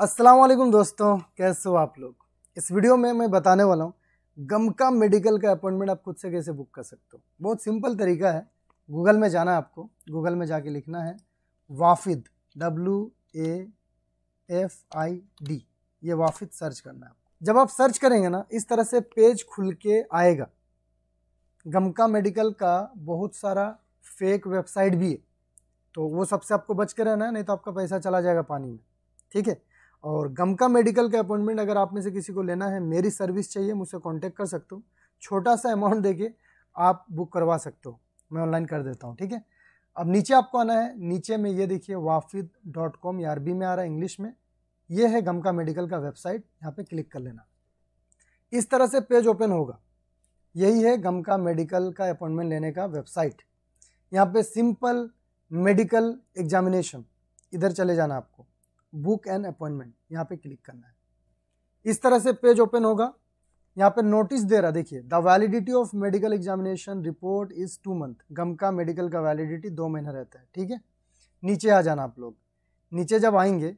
अस्सलाम वालेकुम दोस्तों कैसे हो आप लोग इस वीडियो में मैं बताने वाला हूँ गमका मेडिकल का अपॉइंटमेंट आप खुद से कैसे बुक कर सकते हो बहुत सिंपल तरीका है गूगल में जाना है आपको गूगल में जाके लिखना है Wafid W A F I D ये वाफिद सर्च करना है आपको जब आप सर्च करेंगे ना इस तरह से पेज खुल के आएगा गमका मेडिकल का बहुत सारा फेक वेबसाइट भी है तो वो सबसे आपको बच कर रहना है नहीं तो आपका पैसा चला जाएगा पानी में ठीक है और गम का मेडिकल का अपॉइंटमेंट अगर आप में से किसी को लेना है मेरी सर्विस चाहिए मुझसे कांटेक्ट कर सकते हो छोटा सा अमाउंट देके आप बुक करवा सकते हो मैं ऑनलाइन कर देता हूँ ठीक है अब नीचे आपको आना है नीचे में ये देखिए वाफिद डॉट कॉम या अरबी में आ रहा है इंग्लिश में ये है गम का मेडिकल का वेबसाइट यहाँ पे क्लिक कर लेना इस तरह से पेज ओपन होगा यही है गम का मेडिकल का अपॉइंटमेंट लेने का वेबसाइट यहाँ पे सिंपल मेडिकल एग्जामिनेशन इधर चले जाना आपको बुक एन अपॉइंटमेंट यहाँ पे क्लिक करना है इस तरह से पेज ओपन होगा यहाँ पे नोटिस दे रहा देखिए the validity of medical examination report is two month गम का मेडिकल का वैलिडिटी दो महीना रहता है ठीक है नीचे आ जाना आप लोग नीचे जब आएंगे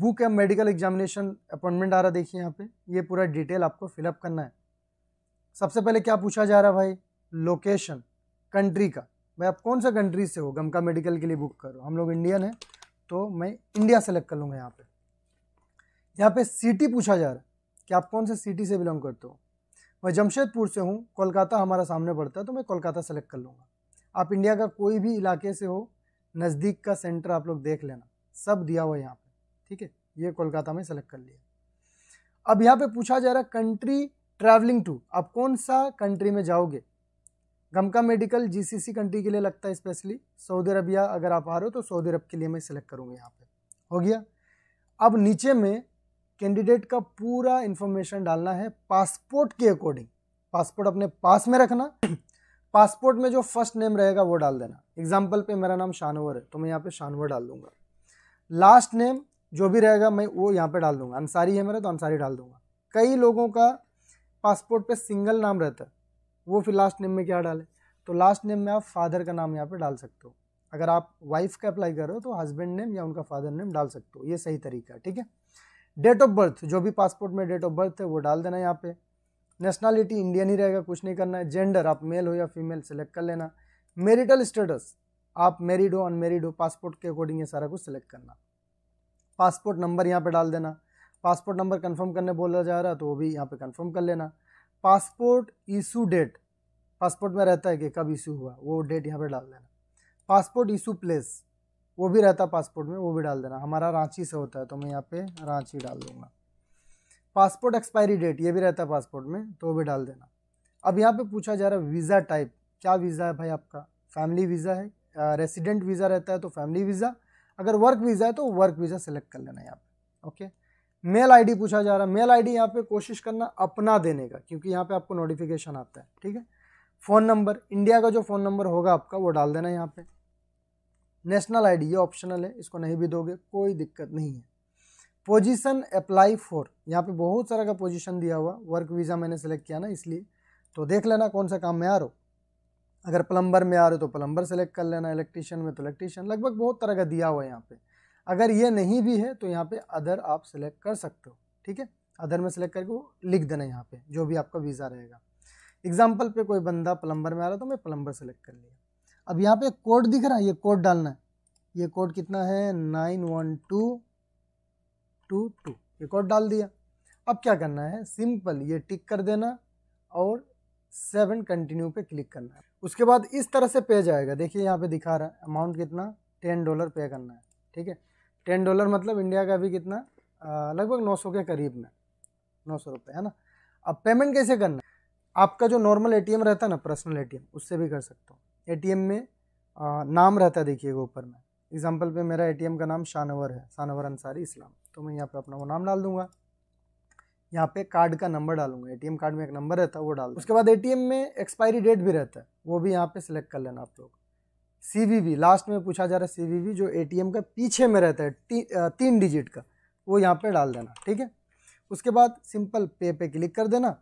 बुक एम मेडिकल एग्जामिनेशन अपॉइंटमेंट आ रहा देखिए यहाँ पे ये पूरा डिटेल आपको फिलअप करना है सबसे पहले क्या पूछा जा रहा भाई लोकेशन कंट्री का भाई आप कौन सा कंट्री से हो गमका मेडिकल के लिए बुक करो हम लोग इंडियन हैं तो मैं इंडिया सेलेक्ट कर लूँगा यहाँ पे यहाँ पे सिटी पूछा जा रहा है कि आप कौन से सिटी से बिलोंग करते हो मैं जमशेदपुर से हूँ कोलकाता हमारा सामने पड़ता है तो मैं कोलकाता सेलेक्ट कर लूँगा आप इंडिया का कोई भी इलाके से हो नज़दीक का सेंटर आप लोग देख लेना सब दिया हुआ है यहाँ पे ठीक है ये कोलकाता में सेलेक्ट कर लिया अब यहाँ पे पूछा जा रहा है कंट्री ट्रैवलिंग टू आप कौन सा कंट्री में जाओगे गमका मेडिकल जीसीसी कंट्री के लिए लगता है स्पेशली सऊदी अरबिया अगर आप आ रहे हो तो सऊदी अरब के लिए मैं सिलेक्ट करूँगा यहाँ पे हो गया अब नीचे में कैंडिडेट का पूरा इन्फॉर्मेशन डालना है पासपोर्ट के अकॉर्डिंग पासपोर्ट अपने पास में रखना पासपोर्ट में जो फर्स्ट नेम रहेगा वो डाल देना एग्जाम्पल पे मेरा नाम शानवर है तो मैं यहाँ पे शानवर डाल दूंगा लास्ट नेम जो भी रहेगा मैं वो यहाँ पे डाल दूंगा अंसारी है मेरा तो अंसारी डाल दूंगा कई लोगों का पासपोर्ट पे सिंगल नाम रहता है वो फिर लास्ट नेम में क्या डालें तो लास्ट नेम में आप फादर का नाम यहाँ पे डाल सकते हो अगर आप वाइफ का अप्लाई कर रहे हो तो हस्बैंड नेम या उनका फादर नेम डाल सकते हो ये सही तरीका है ठीक है डेट ऑफ बर्थ जो भी पासपोर्ट में डेट ऑफ बर्थ है वो डाल देना यहाँ पे नेशनलिटी इंडियन ही रहेगा कुछ नहीं करना है जेंडर आप मेल हो या फीमेल सेलेक्ट कर लेना मेरिटल स्टेटस आप मेरिड हो अनमेरिड हो पासपोर्ट के अकॉर्डिंग ये सारा कुछ सिलेक्ट करना पासपोर्ट नंबर यहाँ पे डाल देना पासपोर्ट नंबर कंफर्म करने बोला जा रहा है तो वो भी यहाँ पे कंफर्म कर लेना पासपोर्ट इशू डेट पासपोर्ट में रहता है कि कब इशू हुआ वो डेट यहाँ पर डाल देना पासपोर्ट इशू प्लेस वो भी रहता है पासपोर्ट में वो भी डाल देना हमारा रांची से होता है तो मैं यहाँ पे रांची डाल दूँगा पासपोर्ट एक्सपायरी डेट ये भी रहता है पासपोर्ट में तो वो भी डाल देना अब यहाँ पे पूछा जा रहा है वीज़ा टाइप क्या वीज़ा है भाई आपका फैमिली वीज़ा है रेसिडेंट वीज़ा रहता है तो फैमिली वीज़ा अगर वर्क वीज़ा है तो वर्क वीज़ा सेलेक्ट कर लेना यहाँ पे ओके मेल आईडी पूछा जा रहा है मेल आईडी यहाँ पे कोशिश करना अपना देने का क्योंकि यहाँ पे आपको नोटिफिकेशन आता है ठीक है फ़ोन नंबर इंडिया का जो फ़ोन नंबर होगा आपका वो डाल देना यहाँ पे नेशनल आईडी ये ऑप्शनल है इसको नहीं भी दोगे कोई दिक्कत नहीं है पोजीशन अप्लाई फॉर यहाँ पे बहुत सारा का पोजिशन दिया हुआ वर्क वीज़ा मैंने सेलेक्ट किया ना इसलिए तो देख लेना कौन सा काम में आ रहा हो अगर प्लम्बर में आ रहे हो तो प्लम्बर सेलेक्ट कर लेना इलेक्ट्रिशियन में तो इलेक्ट्रीशियन लगभग बहुत तरह का दिया हुआ है यहाँ पर अगर ये नहीं भी है तो यहाँ पे अदर आप सेलेक्ट कर सकते हो ठीक है अदर में सेलेक्ट करके वो लिख देना यहाँ पे जो भी आपका वीज़ा रहेगा एग्जाम्पल पे कोई बंदा प्लम्बर में आ रहा तो मैं प्लम्बर सेलेक्ट कर लिया अब यहाँ पे कोड दिख रहा है ये कोड डालना है ये कोड कितना है nine one two two two ये कोड डाल दिया अब क्या करना है सिंपल ये टिक कर देना और सेवन कंटिन्यू पे क्लिक करना है उसके बाद इस तरह से पे जाएगा देखिए यहाँ पे दिखा रहा है अमाउंट कितना टेन डॉलर पे करना है ठीक है टेन डॉलर मतलब इंडिया का भी कितना लगभग नौ सौ के करीब में नौ सौ रुपये है ना अब पेमेंट कैसे करना आपका जो नॉर्मल एटीएम रहता है ना पर्सनल एटीएम उससे भी कर सकता हूँ एटीएम में आ, नाम रहता है देखिएगा ऊपर में एग्जाम्पल पे मेरा एटीएम का नाम शानवर है शानवर अंसारी इस्लाम तो मैं यहाँ पे अपना वो नाम डाल दूंगा यहाँ पे कार्ड का नंबर डालूंगा एटीएम कार्ड में एक नंबर रहता है वो डाल उसके बाद एटीएम में एक्सपायरी डेट भी रहता है वो भी यहाँ पे सिलेक्ट कर लेना आप लोग सी लास्ट में पूछा जा रहा है सी जो ए का पीछे में रहता है ती, तीन डिजिट का वो यहाँ पे डाल देना ठीक है उसके बाद सिंपल पे पे क्लिक कर देना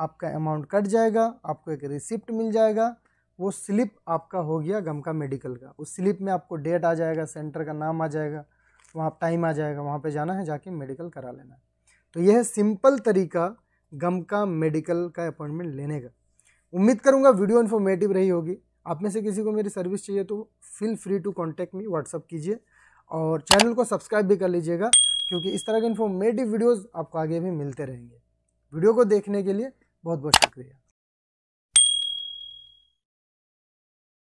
आपका अमाउंट कट जाएगा आपको एक रिसिप्ट मिल जाएगा वो स्लिप आपका हो गया गम का मेडिकल का उस स्लिप में आपको डेट आ जाएगा सेंटर का नाम आ जाएगा वहाँ टाइम आ जाएगा वहाँ पर जाना है जाके मेडिकल करा लेना है तो यह है सिंपल तरीका गम का मेडिकल का अपॉइंटमेंट लेने का उम्मीद करूँगा वीडियो इन्फॉर्मेटिव रही होगी आप में से किसी को मेरी सर्विस चाहिए तो feel free to contact me WhatsApp कीजिए और चैनल को सब्सक्राइब भी कर लीजिएगा क्योंकि इस तरह के इन्फॉर्मेटिव वीडियोज़ आपको आगे भी मिलते रहेंगे वीडियो को देखने के लिए बहुत बहुत शुक्रिया